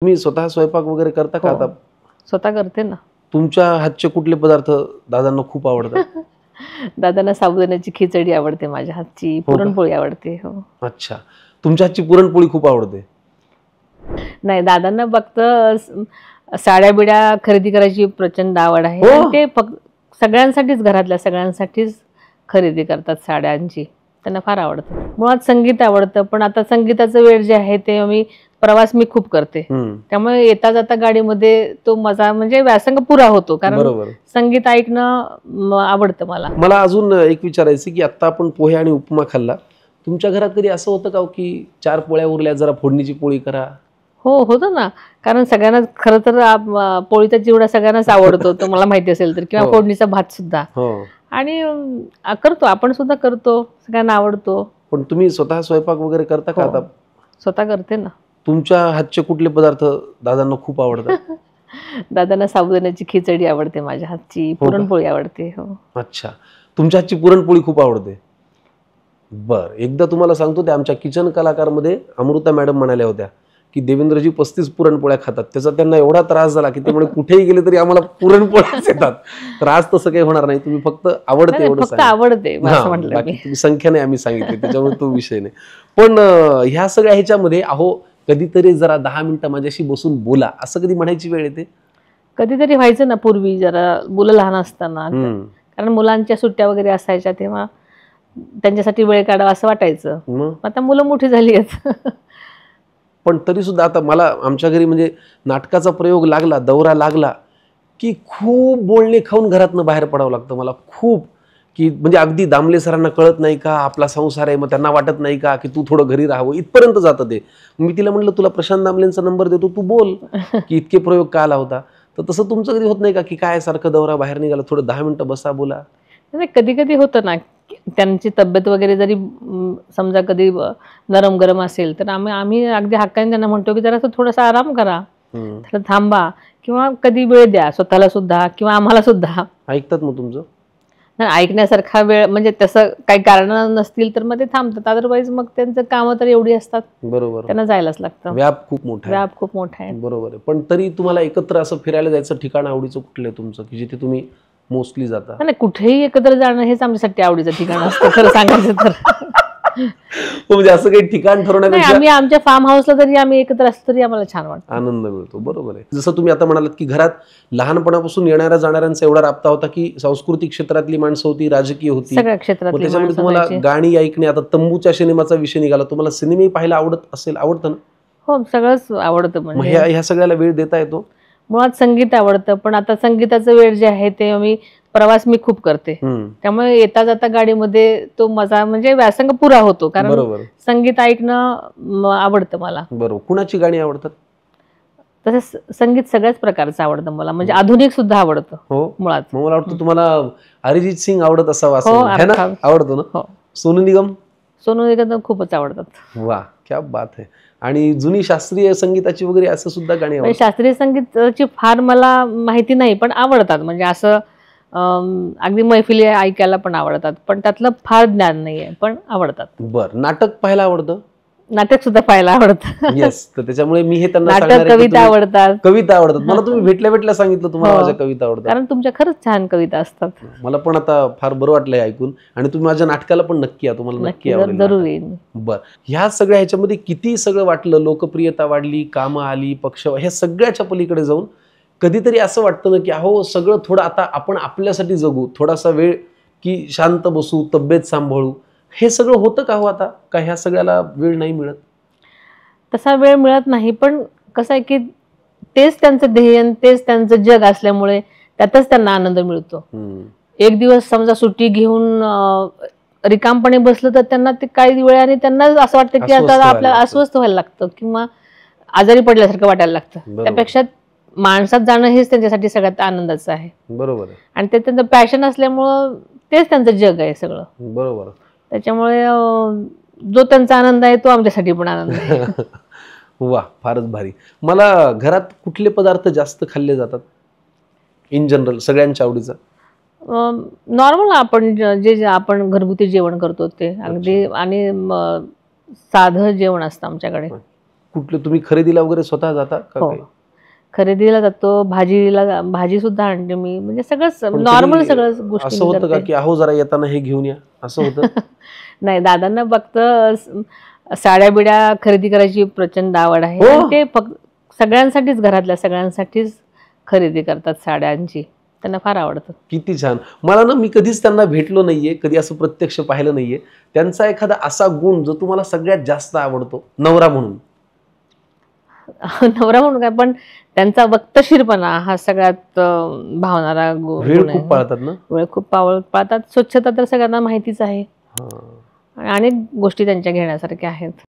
तुम्ही स्वतः स्वयंपाक वगैरे करता का हो. आता स्वतः करते ना तुमच्या हातचे कुठले पदार्थ दादांना खूप आवडतात दादांना साबुदाण्याची खिचडी आवडते माझ्या हातची हो पुरणपोळी आवडते हो अच्छा तुमच्या हातची पुरणपोळी खूप आवडते नाही दादांना फक्त साड्या बिड्या खरेदी करायची प्रचंड आवड आहे हो? ते फक्त सगळ्यांसाठीच घरातल्या सगळ्यांसाठीच खरेदी करतात साड्यांची त्यांना फार आवडतं मुळात संगीत आवडतं पण आता संगीताचं वेळ जे आहे ते मी प्रवास मी खूप करते त्यामुळे येता जाता गाडीमध्ये तो मजा म्हणजे व्यासंग पुरा होतो कारण संगीत ऐकणं आवडतं मला मला अजून एक विचारायचं की आता आपण पोहे आणि उपमा खाल्ला तुमच्या घरात कधी असं होतं का हो की चार पोळ्या उरल्या जरा फोडणीची पोळी करा हो होतं ना कारण सगळ्यांनाच खरं तर पोळीचा चिवडा सगळ्यांनाच आवडतो तो मला माहिती असेल तर किंवा हो. फोडणीचा भात सुद्धा हो. आणि करतो आपण सुद्धा करतो सगळ्यांना आवडतो पण तुम्ही स्वतः स्वयंपाक वगैरे करता का हो. आता स्वतः करते ना तुमच्या हातचे कुठले पदार्थ दादांना खूप आवडतात दादांना साबुदाण्याची खिचडी आवडते माझ्या हातची हो पुरणपोळी आवडते हो अच्छा तुमच्या हातची पुरणपोळी खूप आवडते बर एकदा तुम्हाला सांगतो ते आमच्या किचन कलाकार मध्ये अमृता मॅडम म्हणाल्या होत्या की देवेंद्रजी पस्तीस पुरणपोळ्या खातात त्याचा त्यांना एवढा त्रास झाला की त्यामुळे कुठेही गेले तरी आम्हाला पुरणपोळ्याच येतात त्रास तसं काही होणार नाही तुम्ही फक्त आवडते एवढं आवडते तुम्ही संख्या नाही आम्ही सांगितली त्याच्यामुळे तो विषय नाही पण ह्या सगळ्या ह्याच्यामध्ये अहो कधीतरी जरा दहा मिनिटं माझ्याशी बसून बोला असं कधी म्हणायची वेळ येते कधीतरी व्हायचं ना पूर्वी जरा मुलं लहान असताना कारण मुलांच्या सुट्ट्या वगैरे असायच्या तेव्हा त्यांच्यासाठी वेळ काढावा असं वाटायचं आता मुलं मोठी झाली आहेत पण तरीसुद्धा आता मला आमच्या घरी म्हणजे नाटकाचा प्रयोग लागला दौरा लागला की खूप बोलणे खाऊन घरातनं बाहेर पडावं लागतं मला खूप की म्हणजे अगदी दामले सरांना कळत नाही का आपला संसार आहे मग त्यांना वाटत नाही का की तू थोडं घरी राहावं इथपर्यंत जातं ते मी तिला म्हटलं तुला प्रशांत दामलेंचा नंबर देतो तू बोल की इतके प्रयोग का आला होता तर तसं तुमचं कधी होत नाही का की काय सारखं दौरा बाहेर निघाला थोडं दहा मिनटं बसा बोला कधी कधी होतं ना त्यांची तब्येत वगैरे जरी समजा कधी नरम गरम असेल तर आम्ही आम्ही अगदी हक्काने त्यांना म्हणतो की जरा थोडासा आराम करा तर थांबा किंवा कधी वेळ द्या स्वतःला सुद्धा किंवा आम्हाला सुद्धा ऐकतात मग तुमचं नाही ऐकण्यासारखा वेळ म्हणजे तसं काही कारण नसतील तर मग ते थांबतात अदरवाईज मग त्यांचं काम तर एवढी असतात बरोबर त्यांना जायलाच लागतं व्याप खूप मोठा व्याप खूप मोठा आहे बरोबर आहे पण तरी तुम्हाला एकत्र असं फिरायला जायचं ठिकाण आवडीचं कुठलं तुमचं की जिथे तुम्ही मोस्टली जातात नाही कुठेही एकत्र जाणं हेच आमच्यासाठी आवडीचं ठिकाण असतं खरं सांगायचं तर हो, म्हणजे असं काही ठिकाण ठरवण्यापेक्षा आम्ही आमच्या फार्म हाऊसला जरी आम्ही एकत्र असतो तरी आम्हाला छान वाटतं आनंद मिळतो बरोबर आहे जसं तुम्ही आता म्हणालात की घरात लहानपणापासून येणाऱ्या जाणाऱ्यांचा एवढा राबता होता की सांस्कृतिक क्षेत्रातली माणसं होती राजकीय होती सगळ्या क्षेत्रात त्याच्यामध्ये तुम्हाला गाणी ऐकणे आता तंबूच्या सिनेमाचा विषय निघाला तुम्हाला सिनेमे पाहायला आवडत असेल आवडतं ना हो सगळंच आवडतं म्हणजे. ह्या सगळ्याला वेळ देता येतो मुळात संगीत आवडतं पण आता संगीताचं वेळ जे आहे ते मी प्रवास मी खूप करते त्यामुळे येता जाता गाडीमध्ये तो मजा म्हणजे व्यासंग पुरा होतो कारण संगीत ऐकणं आवडतं मला बरोबर कुणाची गाणी आवडतात तसंच संगीत सगळ्याच प्रकारचं आवडतं मला म्हणजे आधुनिक सुद्धा आवडतं हो मुळात मला वाटतं तुम्हाला अरिजित सिंग आवडत असावा हो, आवडतो ना हो. सोनू निगम सोनू निगम खूपच आवडतात वा क्या बात आहे आणि जुनी शास्त्रीय संगीताची वगैरे असं सुद्धा गाणी शास्त्रीय संगीताची फार मला माहिती नाही पण आवडतात म्हणजे असं अगदी मैफिली ऐकायला पण आवडतात पण त्यातलं फार ज्ञान नाहीये पण आवडतात बरं नाटक पाहायला आवडतं नाटक सुद्धा पाहायला आवडतं येस तर त्याच्यामुळे मी हे त्यांना नाटक कविता आवडतात कविता आवडतात मला तुम्ही भेटल्या भेटल्या सांगितलं तुम्हाला हो. माझ्या कविता आवडतात कारण तुमच्या खरंच छान कविता असतात मला पण आता फार बरं वाटलंय ऐकून आणि तुम्ही माझ्या नाटकाला पण नक्की या तुम्हाला नक्की जरूर येईल बर ह्या सगळ्या ह्याच्यामध्ये किती सगळं वाटलं लोकप्रियता वाढली कामं आली पक्ष ह्या सगळ्याच्या पलीकडे जाऊन कधीतरी असं वाटतं ना की अहो सगळं थोडं आता आपण आपल्यासाठी जगू थोडासा वेळ की शांत बसू तब्येत सांभाळू हे सगळं होतं का हो आता का ह्या सगळ्याला वेळ नाही मिळत तसा वेळ मिळत नाही पण कसं आहे की तेच त्यांचं ध्येय तेच त्यांचं जग असल्यामुळे त्यातच त्यांना आनंद मिळतो एक दिवस समजा सुट्टी घेऊन रिकामपणे बसलं तर त्यांना ते काही आणि त्यांना असं वाटतं की आता आपल्याला अस्वस्थ व्हायला लागतं किंवा आजारी पडल्यासारखं वाटायला लागतं त्यापेक्षा माणसात जाणं हेच त्यांच्यासाठी सगळ्यात आनंदाचं आहे बरोबर आणि ते त्यांचं पॅशन असल्यामुळं तेच त्यांचं जग आहे सगळं बरोबर त्याच्यामुळे जो त्यांचा आनंद आहे तो आमच्यासाठी पण आनंद वा फारच भारी मला घरात कुठले पदार्थ जास्त खाल्ले जातात इन जनरल सगळ्यांच्या आवडीचं नॉर्मल आपण जे जे आपण घरगुती जेवण करतो ते अगदी आणि साधं जेवण असतं आमच्याकडे कुठलं तुम्ही खरेदीला वगैरे स्वतः जाता का हो. खरेदीला जातो भाजीला भाजी सुद्धा आणते मी म्हणजे सगळं नॉर्मल सगळं गोष्टी असं होतं का की अहो जरा येताना हे घेऊन या असं होतं नाही दादांना फक्त साड्या बिड्या खरेदी करायची प्रचंड आवड आहे हो? ते फक्त सगळ्यांसाठीच घरातल्या सगळ्यांसाठीच खरेदी करतात साड्यांची त्यांना फार आवडतं किती छान मला ना मी कधीच त्यांना भेटलो नाहीये कधी असं प्रत्यक्ष पाहिलं नाहीये त्यांचा एखादा असा गुण जो तुम्हाला सगळ्यात जास्त आवडतो नवरा म्हणून नवरा म्हणून काय पण त्यांचा वक्तशीरपणा हा सगळ्यात भावणारा वेळ खूप पाळतात ना वेळ खूप पावळ पाळतात स्वच्छता तर सगळ्यांना माहितीच आहे आणि अनेक गोष्टी त्यांच्या घेण्यासारख्या आहेत